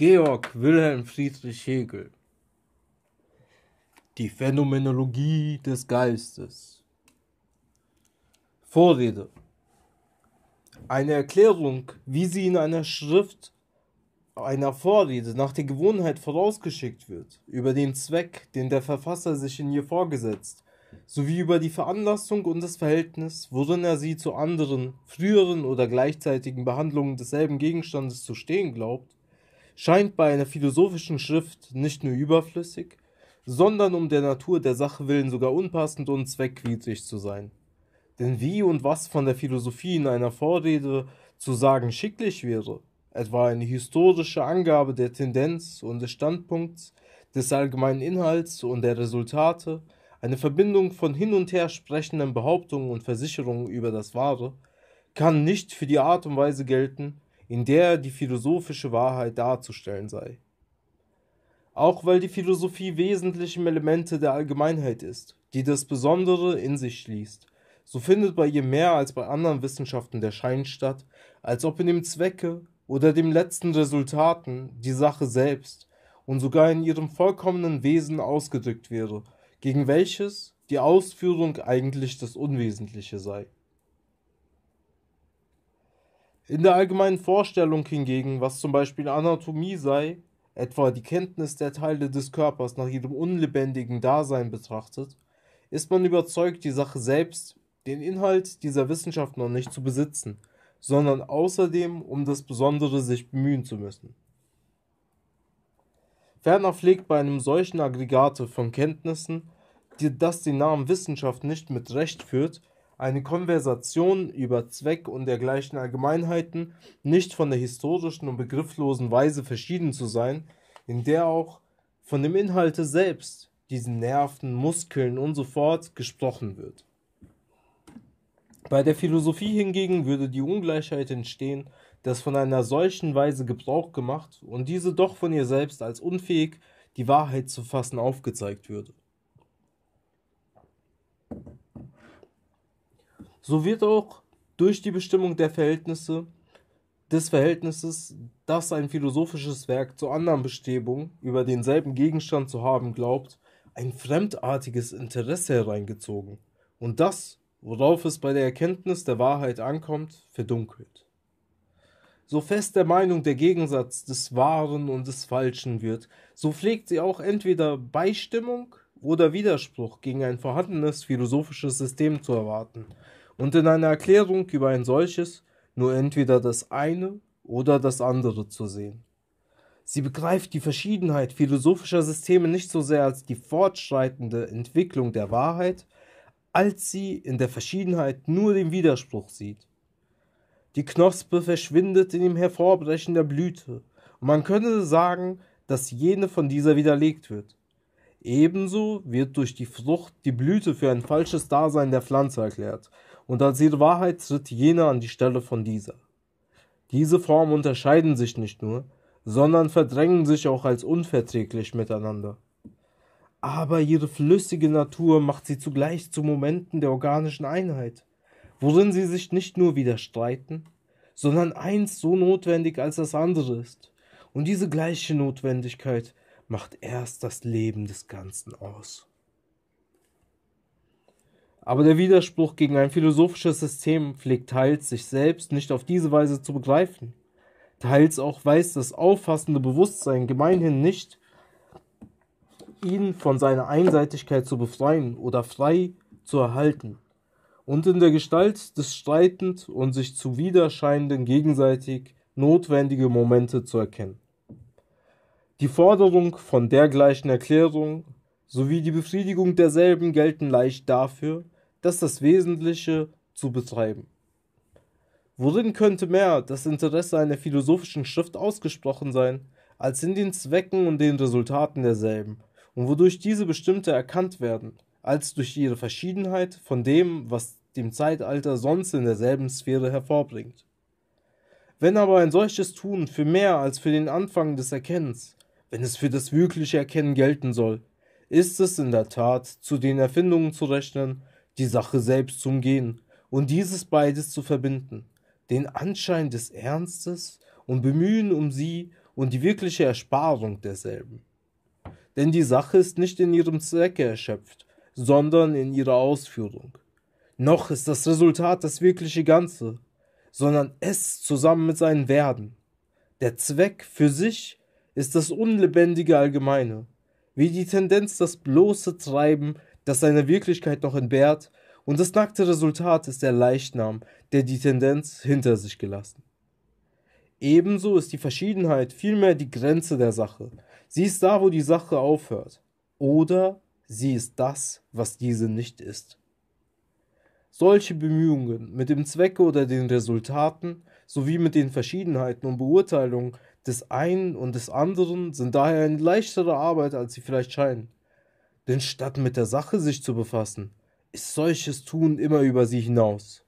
Georg Wilhelm Friedrich Hegel Die Phänomenologie des Geistes Vorrede Eine Erklärung, wie sie in einer Schrift einer Vorrede nach der Gewohnheit vorausgeschickt wird, über den Zweck, den der Verfasser sich in ihr vorgesetzt, sowie über die Veranlassung und das Verhältnis, worin er sie zu anderen, früheren oder gleichzeitigen Behandlungen desselben Gegenstandes zu stehen glaubt, scheint bei einer philosophischen Schrift nicht nur überflüssig, sondern um der Natur der Sache willen sogar unpassend und zweckwidrig zu sein. Denn wie und was von der Philosophie in einer Vorrede zu sagen schicklich wäre, etwa eine historische Angabe der Tendenz und des Standpunkts, des allgemeinen Inhalts und der Resultate, eine Verbindung von hin und her sprechenden Behauptungen und Versicherungen über das Wahre, kann nicht für die Art und Weise gelten, in der die philosophische Wahrheit darzustellen sei. Auch weil die Philosophie wesentliche Elemente der Allgemeinheit ist, die das Besondere in sich schließt, so findet bei ihr mehr als bei anderen Wissenschaften der Schein statt, als ob in dem Zwecke oder dem letzten Resultaten die Sache selbst und sogar in ihrem vollkommenen Wesen ausgedrückt wäre, gegen welches die Ausführung eigentlich das Unwesentliche sei. In der allgemeinen Vorstellung hingegen, was zum Beispiel Anatomie sei, etwa die Kenntnis der Teile des Körpers nach ihrem unlebendigen Dasein betrachtet, ist man überzeugt, die Sache selbst, den Inhalt dieser Wissenschaft noch nicht zu besitzen, sondern außerdem um das Besondere sich bemühen zu müssen. Ferner pflegt bei einem solchen Aggregate von Kenntnissen, das den Namen Wissenschaft nicht mit Recht führt, eine Konversation über Zweck und dergleichen Allgemeinheiten nicht von der historischen und begrifflosen Weise verschieden zu sein, in der auch von dem Inhalte selbst, diesen Nerven, Muskeln und so fort gesprochen wird. Bei der Philosophie hingegen würde die Ungleichheit entstehen, dass von einer solchen Weise Gebrauch gemacht und diese doch von ihr selbst als unfähig, die Wahrheit zu fassen, aufgezeigt würde. So wird auch durch die Bestimmung der Verhältnisse des Verhältnisses, das ein philosophisches Werk zur anderen Bestrebung über denselben Gegenstand zu haben glaubt, ein fremdartiges Interesse hereingezogen und das, worauf es bei der Erkenntnis der Wahrheit ankommt, verdunkelt. So fest der Meinung der Gegensatz des Wahren und des Falschen wird, so pflegt sie auch entweder Beistimmung oder Widerspruch gegen ein vorhandenes philosophisches System zu erwarten, und in einer Erklärung über ein solches nur entweder das eine oder das andere zu sehen. Sie begreift die Verschiedenheit philosophischer Systeme nicht so sehr als die fortschreitende Entwicklung der Wahrheit, als sie in der Verschiedenheit nur den Widerspruch sieht. Die Knospe verschwindet in dem Hervorbrechen der Blüte, und man könne sagen, dass jene von dieser widerlegt wird. Ebenso wird durch die Frucht die Blüte für ein falsches Dasein der Pflanze erklärt, und als ihre Wahrheit tritt jene an die Stelle von dieser. Diese Formen unterscheiden sich nicht nur, sondern verdrängen sich auch als unverträglich miteinander. Aber ihre flüssige Natur macht sie zugleich zu Momenten der organischen Einheit, worin sie sich nicht nur widerstreiten, sondern eins so notwendig als das andere ist. Und diese gleiche Notwendigkeit macht erst das Leben des Ganzen aus. Aber der Widerspruch gegen ein philosophisches System pflegt teils sich selbst nicht auf diese Weise zu begreifen. Teils auch weiß das auffassende Bewusstsein gemeinhin nicht, ihn von seiner Einseitigkeit zu befreien oder frei zu erhalten und in der Gestalt des streitend und sich zuwiderscheinenden gegenseitig notwendige Momente zu erkennen. Die Forderung von dergleichen Erklärungen sowie die Befriedigung derselben gelten leicht dafür, das ist das Wesentliche zu betreiben. Worin könnte mehr das Interesse einer philosophischen Schrift ausgesprochen sein, als in den Zwecken und den Resultaten derselben, und wodurch diese bestimmte erkannt werden, als durch ihre Verschiedenheit von dem, was dem Zeitalter sonst in derselben Sphäre hervorbringt. Wenn aber ein solches Tun für mehr als für den Anfang des Erkennens, wenn es für das wirkliche Erkennen gelten soll, ist es in der Tat zu den Erfindungen zu rechnen, die Sache selbst zu umgehen und dieses beides zu verbinden, den Anschein des Ernstes und Bemühen um sie und die wirkliche Ersparung derselben. Denn die Sache ist nicht in ihrem Zwecke erschöpft, sondern in ihrer Ausführung. Noch ist das Resultat das wirkliche Ganze, sondern es zusammen mit seinem Werden. Der Zweck für sich ist das unlebendige Allgemeine, wie die Tendenz das bloße Treiben das seine Wirklichkeit noch entbehrt, und das nackte Resultat ist der Leichnam, der die Tendenz hinter sich gelassen. Ebenso ist die Verschiedenheit vielmehr die Grenze der Sache. Sie ist da, wo die Sache aufhört. Oder sie ist das, was diese nicht ist. Solche Bemühungen mit dem Zwecke oder den Resultaten sowie mit den Verschiedenheiten und Beurteilungen des einen und des anderen sind daher eine leichtere Arbeit, als sie vielleicht scheinen denn statt mit der Sache sich zu befassen, ist solches Tun immer über sie hinaus.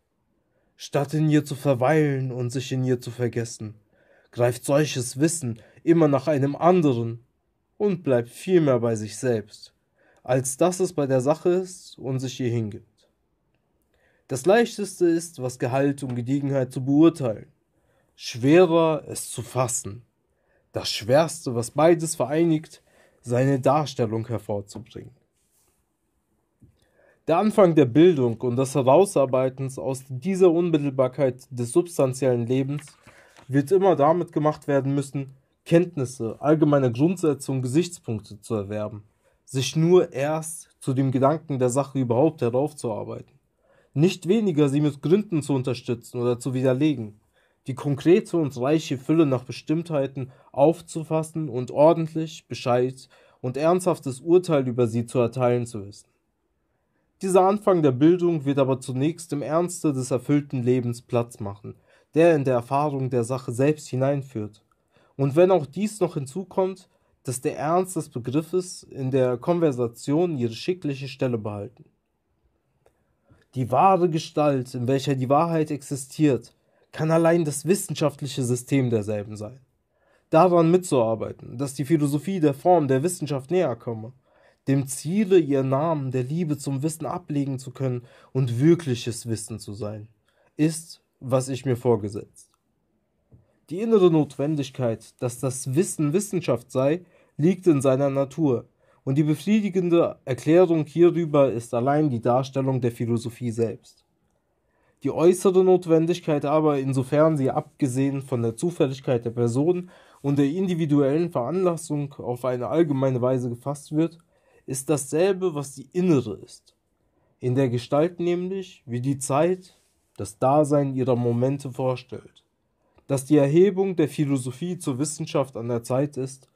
Statt in ihr zu verweilen und sich in ihr zu vergessen, greift solches Wissen immer nach einem anderen und bleibt vielmehr bei sich selbst, als dass es bei der Sache ist und sich ihr hingibt. Das leichteste ist, was Gehalt und Gediegenheit zu beurteilen, schwerer es zu fassen. Das schwerste, was beides vereinigt, seine Darstellung hervorzubringen. Der Anfang der Bildung und des Herausarbeitens aus dieser Unmittelbarkeit des substanziellen Lebens wird immer damit gemacht werden müssen, Kenntnisse, allgemeine Grundsätze und Gesichtspunkte zu erwerben, sich nur erst zu dem Gedanken der Sache überhaupt heraufzuarbeiten, nicht weniger sie mit Gründen zu unterstützen oder zu widerlegen, die konkrete und reiche Fülle nach Bestimmtheiten aufzufassen und ordentlich, Bescheid und ernsthaftes Urteil über sie zu erteilen zu wissen. Dieser Anfang der Bildung wird aber zunächst dem Ernste des erfüllten Lebens Platz machen, der in der Erfahrung der Sache selbst hineinführt. Und wenn auch dies noch hinzukommt, dass der Ernst des Begriffes in der Konversation ihre schickliche Stelle behalten. Die wahre Gestalt, in welcher die Wahrheit existiert, kann allein das wissenschaftliche System derselben sein. Daran mitzuarbeiten, dass die Philosophie der Form der Wissenschaft näher komme, dem Ziele, ihr Namen der Liebe zum Wissen ablegen zu können und wirkliches Wissen zu sein, ist, was ich mir vorgesetzt. Die innere Notwendigkeit, dass das Wissen Wissenschaft sei, liegt in seiner Natur, und die befriedigende Erklärung hierüber ist allein die Darstellung der Philosophie selbst die äußere Notwendigkeit aber, insofern sie abgesehen von der Zufälligkeit der Person und der individuellen Veranlassung auf eine allgemeine Weise gefasst wird, ist dasselbe, was die innere ist. In der Gestalt nämlich, wie die Zeit das Dasein ihrer Momente vorstellt. Dass die Erhebung der Philosophie zur Wissenschaft an der Zeit ist,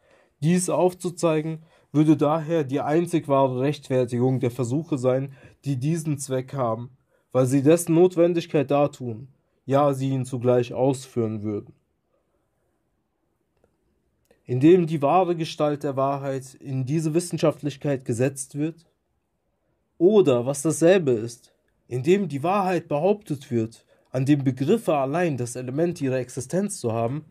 dies aufzuzeigen, würde daher die einzig wahre Rechtfertigung der Versuche sein, die diesen Zweck haben, weil sie dessen Notwendigkeit dartun, ja sie ihn zugleich ausführen würden. Indem die wahre Gestalt der Wahrheit in diese Wissenschaftlichkeit gesetzt wird, oder, was dasselbe ist, indem die Wahrheit behauptet wird, an dem Begriffe allein das Element ihrer Existenz zu haben,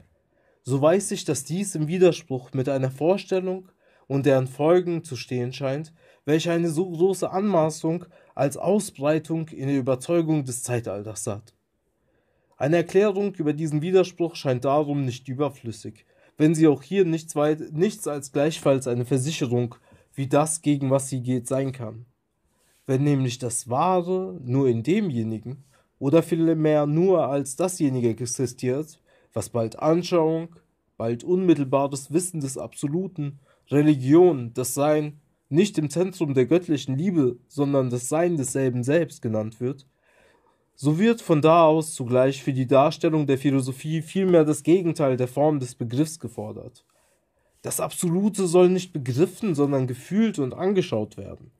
so weiß ich, dass dies im Widerspruch mit einer Vorstellung und deren Folgen zu stehen scheint, welche eine so große Anmaßung als Ausbreitung in der Überzeugung des Zeitalters hat. Eine Erklärung über diesen Widerspruch scheint darum nicht überflüssig, wenn sie auch hier nichts, weit, nichts als gleichfalls eine Versicherung wie das, gegen was sie geht, sein kann. Wenn nämlich das Wahre nur in demjenigen oder vielmehr nur als dasjenige existiert, was bald Anschauung, bald unmittelbares Wissen des Absoluten, Religion, das Sein nicht im Zentrum der göttlichen Liebe, sondern das Sein desselben selbst genannt wird, so wird von da aus zugleich für die Darstellung der Philosophie vielmehr das Gegenteil der Form des Begriffs gefordert. Das Absolute soll nicht begriffen, sondern gefühlt und angeschaut werden.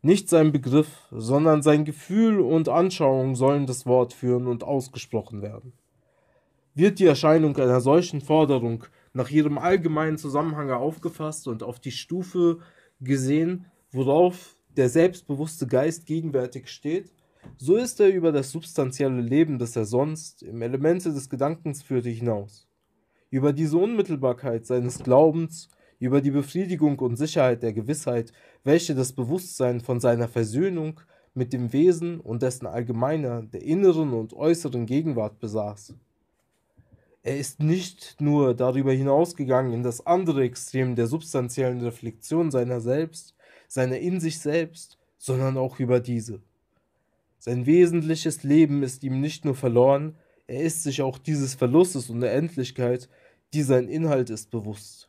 Nicht sein Begriff, sondern sein Gefühl und Anschauung sollen das Wort führen und ausgesprochen werden. Wird die Erscheinung einer solchen Forderung nach ihrem allgemeinen Zusammenhang aufgefasst und auf die Stufe gesehen, worauf der selbstbewusste Geist gegenwärtig steht, so ist er über das substanzielle Leben, das er sonst im Elemente des Gedankens führte, hinaus. Über diese Unmittelbarkeit seines Glaubens, über die Befriedigung und Sicherheit der Gewissheit, welche das Bewusstsein von seiner Versöhnung mit dem Wesen und dessen allgemeiner, der inneren und äußeren Gegenwart besaß. Er ist nicht nur darüber hinausgegangen in das andere Extrem der substanziellen Reflexion seiner selbst, seiner in sich selbst, sondern auch über diese. Sein wesentliches Leben ist ihm nicht nur verloren, er ist sich auch dieses Verlustes und der Endlichkeit, die sein Inhalt ist, bewusst.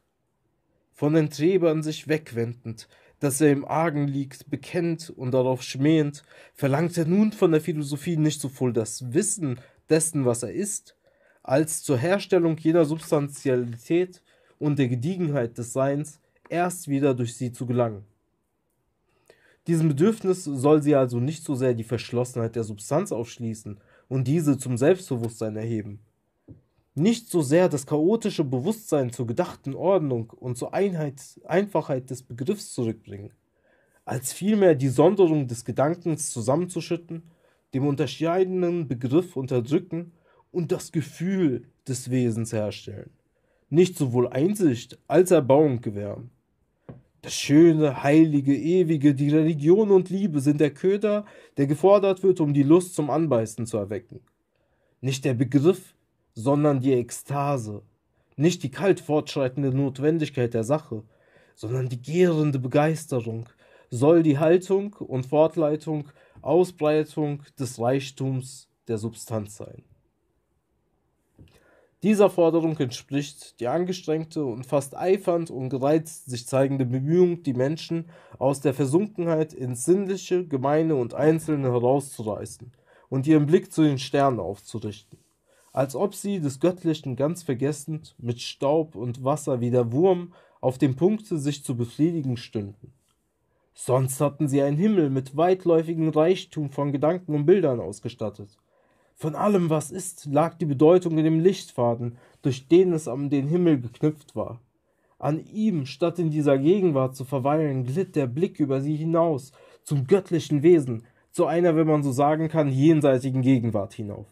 Von den Träbern sich wegwendend, dass er im Argen liegt, bekennt und darauf schmähend, verlangt er nun von der Philosophie nicht sowohl das Wissen dessen, was er ist, als zur Herstellung jeder Substantialität und der Gediegenheit des Seins erst wieder durch sie zu gelangen. Diesem Bedürfnis soll sie also nicht so sehr die Verschlossenheit der Substanz aufschließen und diese zum Selbstbewusstsein erheben. Nicht so sehr das chaotische Bewusstsein zur gedachten Ordnung und zur Einheit, Einfachheit des Begriffs zurückbringen, als vielmehr die Sonderung des Gedankens zusammenzuschütten, dem unterscheidenden Begriff unterdrücken und das Gefühl des Wesens herstellen, nicht sowohl Einsicht als Erbauung gewähren. Das schöne, heilige, ewige, die Religion und Liebe sind der Köder, der gefordert wird, um die Lust zum Anbeißen zu erwecken. Nicht der Begriff, sondern die Ekstase, nicht die kalt fortschreitende Notwendigkeit der Sache, sondern die gärende Begeisterung soll die Haltung und Fortleitung, Ausbreitung des Reichtums der Substanz sein. Dieser Forderung entspricht die angestrengte und fast eifernd und gereizt sich zeigende Bemühung, die Menschen aus der Versunkenheit ins Sinnliche, Gemeine und Einzelne herauszureißen und ihren Blick zu den Sternen aufzurichten, als ob sie des Göttlichen ganz vergessend mit Staub und Wasser wie der Wurm auf dem Punkte sich zu befriedigen stünden. Sonst hatten sie einen Himmel mit weitläufigem Reichtum von Gedanken und Bildern ausgestattet von allem, was ist, lag die Bedeutung in dem Lichtfaden, durch den es an den Himmel geknüpft war. An ihm, statt in dieser Gegenwart zu verweilen, glitt der Blick über sie hinaus, zum göttlichen Wesen, zu einer, wenn man so sagen kann, jenseitigen Gegenwart hinauf.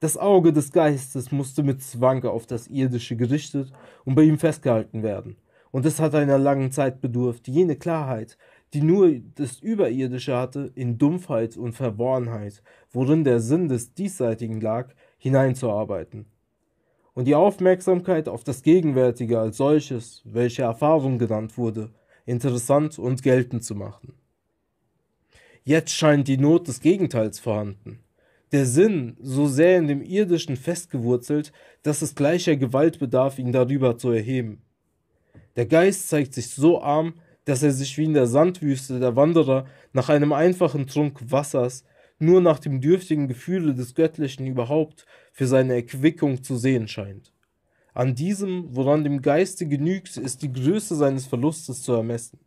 Das Auge des Geistes musste mit Zwang auf das Irdische gerichtet und bei ihm festgehalten werden. Und es hat einer langen Zeit bedurft, jene Klarheit, die nur das Überirdische hatte, in Dumpfheit und Verworrenheit, worin der Sinn des Diesseitigen lag, hineinzuarbeiten. Und die Aufmerksamkeit auf das Gegenwärtige als solches, welche Erfahrung genannt wurde, interessant und geltend zu machen. Jetzt scheint die Not des Gegenteils vorhanden. Der Sinn so sehr in dem Irdischen festgewurzelt, dass es gleicher Gewalt bedarf, ihn darüber zu erheben. Der Geist zeigt sich so arm, dass er sich wie in der Sandwüste der Wanderer nach einem einfachen Trunk Wassers nur nach dem dürftigen Gefühle des Göttlichen überhaupt für seine Erquickung zu sehen scheint. An diesem, woran dem Geiste genügt, ist die Größe seines Verlustes zu ermessen.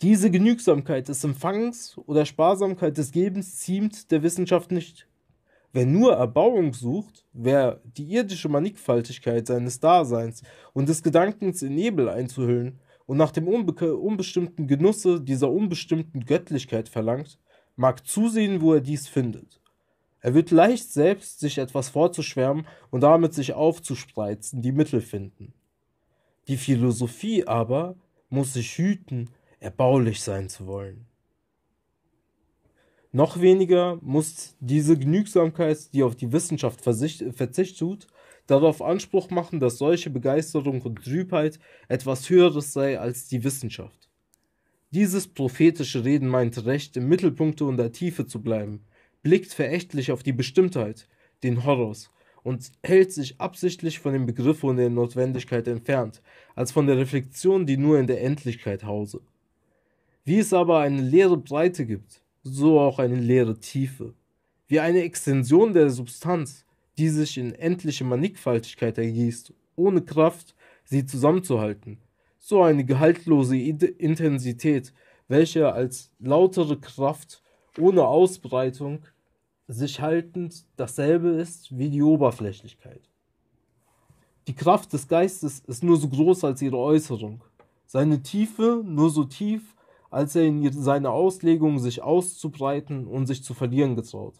Diese Genügsamkeit des Empfangs oder Sparsamkeit des Gebens ziemt der Wissenschaft nicht. Wer nur Erbauung sucht, wer die irdische Mannigfaltigkeit seines Daseins und des Gedankens in Nebel einzuhüllen und nach dem unbe unbestimmten Genusse dieser unbestimmten Göttlichkeit verlangt, mag zusehen, wo er dies findet. Er wird leicht selbst sich etwas vorzuschwärmen und damit sich aufzuspreizen, die Mittel finden. Die Philosophie aber muss sich hüten, erbaulich sein zu wollen. Noch weniger muss diese Genügsamkeit, die auf die Wissenschaft Verzicht tut, darauf Anspruch machen, dass solche Begeisterung und Trübheit etwas Höheres sei als die Wissenschaft. Dieses prophetische Reden meint recht, im Mittelpunkte und der Tiefe zu bleiben, blickt verächtlich auf die Bestimmtheit, den Horrors, und hält sich absichtlich von dem Begriff und der Notwendigkeit entfernt, als von der Reflexion, die nur in der Endlichkeit hause. Wie es aber eine leere Breite gibt, so auch eine leere Tiefe. Wie eine Extension der Substanz, die sich in endliche Mannigfaltigkeit ergießt, ohne Kraft, sie zusammenzuhalten. So eine gehaltlose Intensität, welche als lautere Kraft ohne Ausbreitung sich haltend dasselbe ist wie die Oberflächlichkeit. Die Kraft des Geistes ist nur so groß als ihre Äußerung, seine Tiefe nur so tief, als er in seiner Auslegung sich auszubreiten und sich zu verlieren getraut.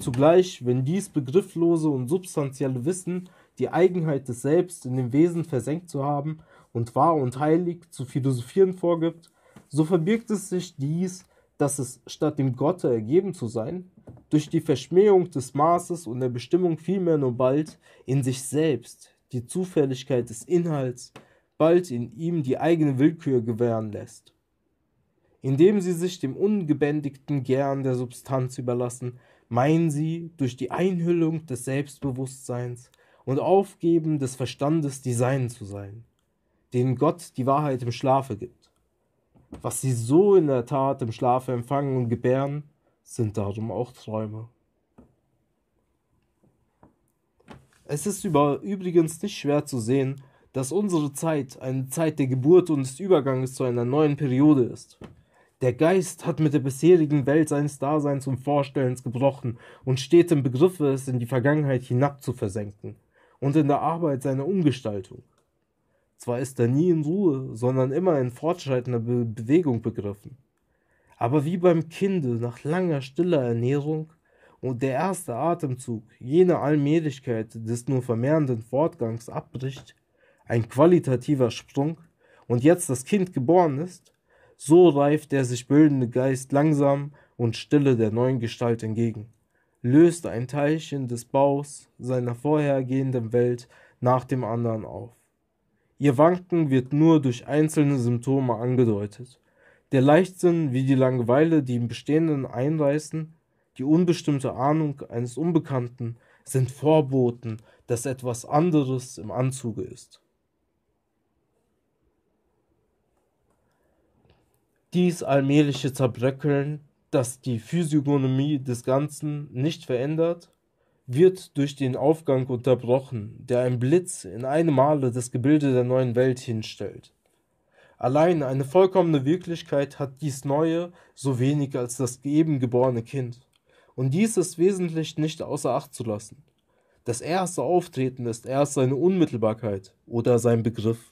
Zugleich, wenn dies begrifflose und substanzielle Wissen, die Eigenheit des Selbst in dem Wesen versenkt zu haben und wahr und heilig zu philosophieren vorgibt, so verbirgt es sich dies, dass es statt dem Gotte ergeben zu sein, durch die Verschmähung des Maßes und der Bestimmung vielmehr nur bald in sich selbst die Zufälligkeit des Inhalts, bald in ihm die eigene Willkür gewähren lässt. Indem sie sich dem ungebändigten Gern der Substanz überlassen, meinen sie, durch die Einhüllung des Selbstbewusstseins und Aufgeben des Verstandes die Seinen zu sein, denen Gott die Wahrheit im Schlafe gibt. Was sie so in der Tat im Schlafe empfangen und gebären, sind darum auch Träume. Es ist über, übrigens nicht schwer zu sehen, dass unsere Zeit eine Zeit der Geburt und des Überganges zu einer neuen Periode ist. Der Geist hat mit der bisherigen Welt seines Daseins und Vorstellens gebrochen und steht im Begriffe, es in die Vergangenheit hinab zu versenken und in der Arbeit seiner Umgestaltung. Zwar ist er nie in Ruhe, sondern immer in fortschreitender Be Bewegung begriffen. Aber wie beim Kinde nach langer stiller Ernährung und der erste Atemzug jene Allmählichkeit des nur vermehrenden Fortgangs abbricht, ein qualitativer Sprung, und jetzt das Kind geboren ist, so reift der sich bildende Geist langsam und stille der neuen Gestalt entgegen, löst ein Teilchen des Baus seiner vorhergehenden Welt nach dem anderen auf. Ihr Wanken wird nur durch einzelne Symptome angedeutet. Der Leichtsinn wie die Langeweile, die im Bestehenden einreißen, die unbestimmte Ahnung eines Unbekannten sind Vorboten, dass etwas anderes im Anzuge ist. Dies allmähliche Zerbröckeln, das die Physiognomie des Ganzen nicht verändert, wird durch den Aufgang unterbrochen, der ein Blitz in einem Male das Gebilde der neuen Welt hinstellt. Allein eine vollkommene Wirklichkeit hat dies Neue so wenig als das eben geborene Kind. Und dies ist wesentlich nicht außer Acht zu lassen. Das erste Auftreten ist erst seine Unmittelbarkeit oder sein Begriff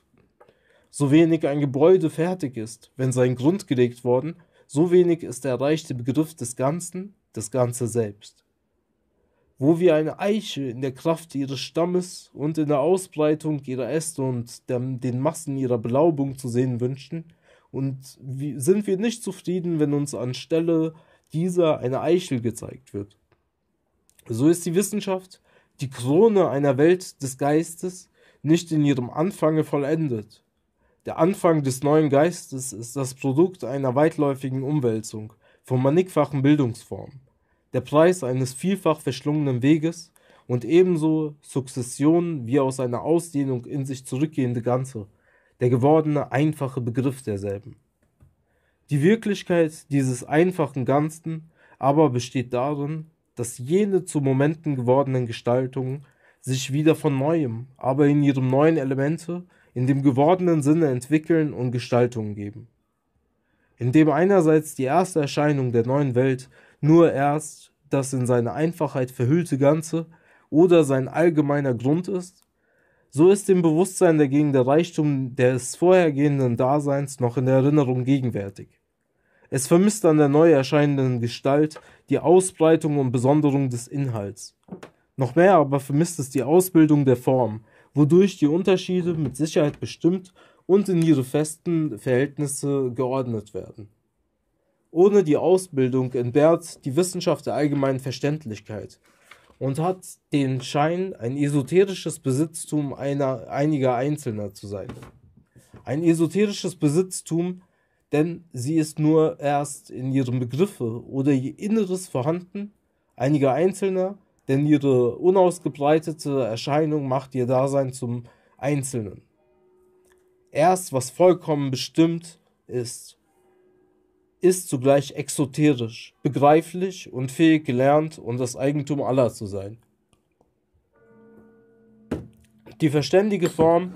so wenig ein Gebäude fertig ist, wenn sein Grund gelegt worden, so wenig ist der erreichte Begriff des Ganzen, das Ganze selbst. Wo wie eine Eiche in der Kraft ihres Stammes und in der Ausbreitung ihrer Äste und dem, den Massen ihrer Belaubung zu sehen wünschen, und wie, sind wir nicht zufrieden, wenn uns anstelle dieser eine Eichel gezeigt wird. So ist die Wissenschaft, die Krone einer Welt des Geistes, nicht in ihrem Anfange vollendet, der Anfang des neuen Geistes ist das Produkt einer weitläufigen Umwälzung von mannigfachen Bildungsformen, der Preis eines vielfach verschlungenen Weges und ebenso Sukzessionen wie aus einer Ausdehnung in sich zurückgehende Ganze, der gewordene einfache Begriff derselben. Die Wirklichkeit dieses einfachen Ganzen aber besteht darin, dass jene zu Momenten gewordenen Gestaltungen sich wieder von neuem, aber in ihrem neuen Elemente in dem gewordenen Sinne entwickeln und Gestaltung geben. Indem einerseits die erste Erscheinung der neuen Welt nur erst das in seine Einfachheit verhüllte Ganze oder sein allgemeiner Grund ist, so ist dem Bewusstsein dagegen der Reichtum des vorhergehenden Daseins noch in der Erinnerung gegenwärtig. Es vermisst an der neu erscheinenden Gestalt die Ausbreitung und Besonderung des Inhalts. Noch mehr aber vermisst es die Ausbildung der Form, wodurch die Unterschiede mit Sicherheit bestimmt und in ihre festen Verhältnisse geordnet werden. Ohne die Ausbildung entbehrt die Wissenschaft der allgemeinen Verständlichkeit und hat den Schein, ein esoterisches Besitztum einer, einiger Einzelner zu sein. Ein esoterisches Besitztum, denn sie ist nur erst in ihrem Begriffe oder ihr Inneres vorhanden, einiger Einzelner, denn ihre unausgebreitete Erscheinung macht ihr Dasein zum Einzelnen. Erst was vollkommen bestimmt ist, ist zugleich exoterisch, begreiflich und fähig gelernt und um das Eigentum aller zu sein. Die verständige Form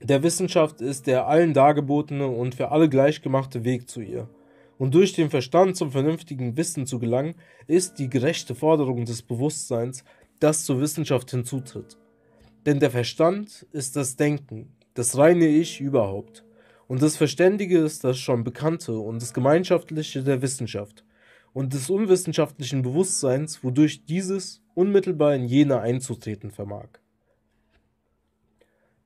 der Wissenschaft ist der allen dargebotene und für alle gleichgemachte Weg zu ihr und durch den Verstand zum vernünftigen Wissen zu gelangen, ist die gerechte Forderung des Bewusstseins, das zur Wissenschaft hinzutritt. Denn der Verstand ist das Denken, das reine Ich überhaupt. Und das Verständige ist das schon Bekannte und das Gemeinschaftliche der Wissenschaft und des unwissenschaftlichen Bewusstseins, wodurch dieses unmittelbar in jene einzutreten vermag.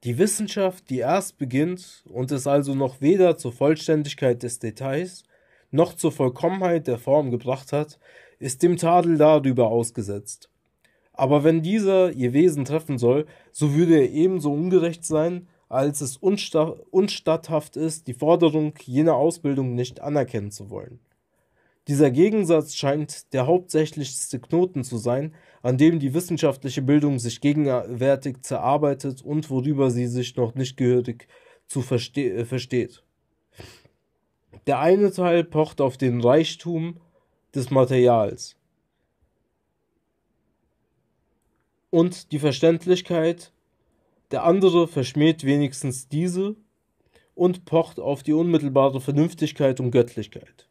Die Wissenschaft, die erst beginnt und es also noch weder zur Vollständigkeit des Details noch zur Vollkommenheit der Form gebracht hat, ist dem Tadel darüber ausgesetzt. Aber wenn dieser ihr Wesen treffen soll, so würde er ebenso ungerecht sein, als es unstatthaft ist, die Forderung jener Ausbildung nicht anerkennen zu wollen. Dieser Gegensatz scheint der hauptsächlichste Knoten zu sein, an dem die wissenschaftliche Bildung sich gegenwärtig zerarbeitet und worüber sie sich noch nicht gehörig zu verste äh, versteht. Der eine Teil pocht auf den Reichtum des Materials und die Verständlichkeit, der andere verschmäht wenigstens diese und pocht auf die unmittelbare Vernünftigkeit und Göttlichkeit.